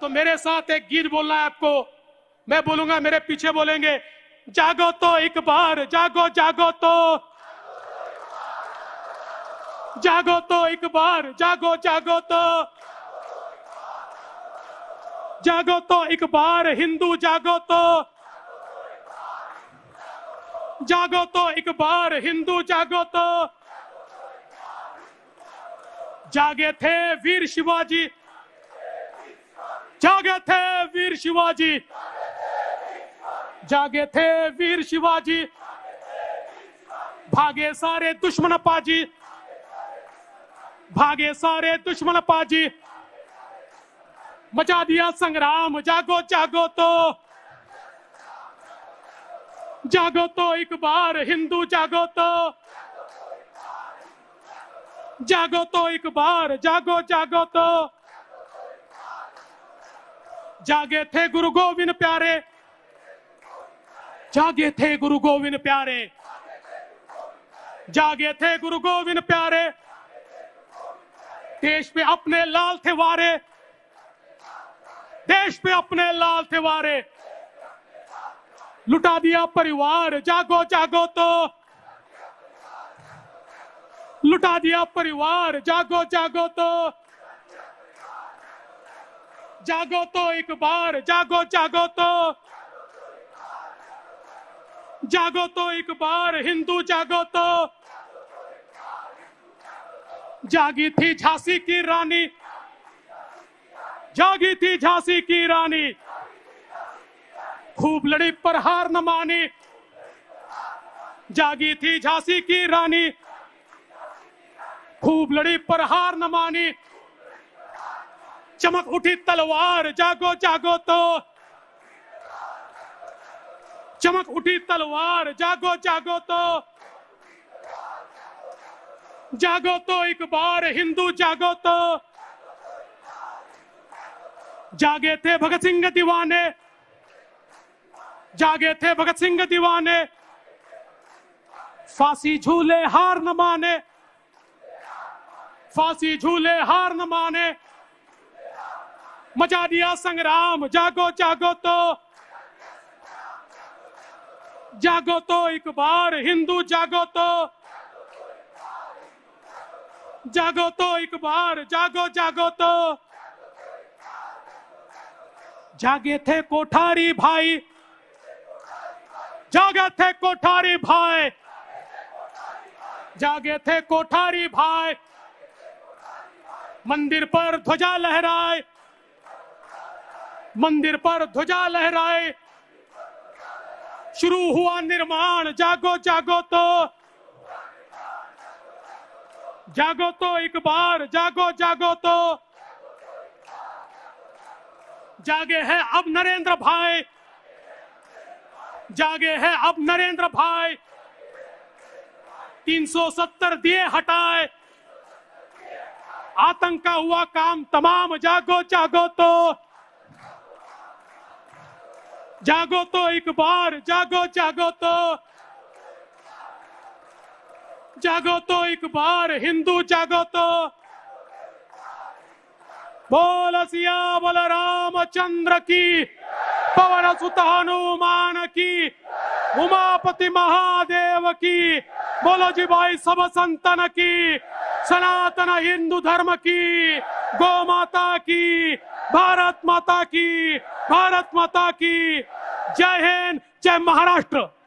तो मेरे साथ एक गीत बोलना है आपको मैं बोलूंगा मेरे पीछे बोलेंगे जागो तो एक बार जागो जागो तो जागो तो एक बार जागो जागो तो जागो तो एक बार हिंदू जागो तो जागो तो एक बार हिंदू जागो तो जागे थे वीर शिवाजी जागे थे वीर शिवाजी जागे थे वीर शिवाजी भागे सारे दुश्मन पाजी भागे सारे दुश्मन पाजी मचा दिया संग्राम जागो जागो तो जागो तो एक बार हिंदू जागो तो जागो तो एक बार जागो जागो तो जागे थे गुरु गोविंद प्यारे जागे थे गुरु गोविंद प्यारे जागे थे गुरु गोविंद प्यारे देश पे अपने लाल थे वारे देश पे अपने लाल थे वारे लुटा दिया परिवार जागो जागो तो लुटा दिया परिवार जागो जागो तो जागो तो एक बार जागो जागो तो जागो तो एक बार हिंदू जागो तो जागी थी झांसी की रानी जागी थी झांसी की रानी खूब लड़ी पर हार न मानी जागी थी झांसी की रानी खूब लड़ी पर हार न मानी चमक उठी तलवार जागो जागो तो चमक उठी तलवार जागो जागो तो जागो तो एक बार हिंदू जागो तो जागे थे भगत सिंह दीवाने जागे थे भगत सिंह दीवाने फांसी झूले हार न माने फांसी झूले हार न माने मचा दिया संग्राम जागो जागो तो जागो तो एक बार हिंदू जागो तो जागो तो एक बार जागो जागो तो जागे थे कोठारी भाई जागे थे कोठारी भाई जागे थे कोठारी भाई मंदिर पर ध्वजा लहराए मंदिर पर ध्वजा लहराए शुरू हुआ निर्माण जागो जागो तो जागो तो एक बार जागो जागो तो जागे है अब नरेंद्र भाई जागे है अब नरेंद्र भाई 370 दिए हटाए आतंक का हुआ काम तमाम जागो जागो तो जागो तो एक बार जागो जागो तो जागो तो एक बार हिंदू जागो तो बोल सिया बोल चंद्र की पवन सुत हनुमान की उमापति महादेव की बोलो जी भाई सब संतन की सनातन हिंदू धर्म की गो माता की भारत माता की भारत माता की जय हिंद जय महाराष्ट्र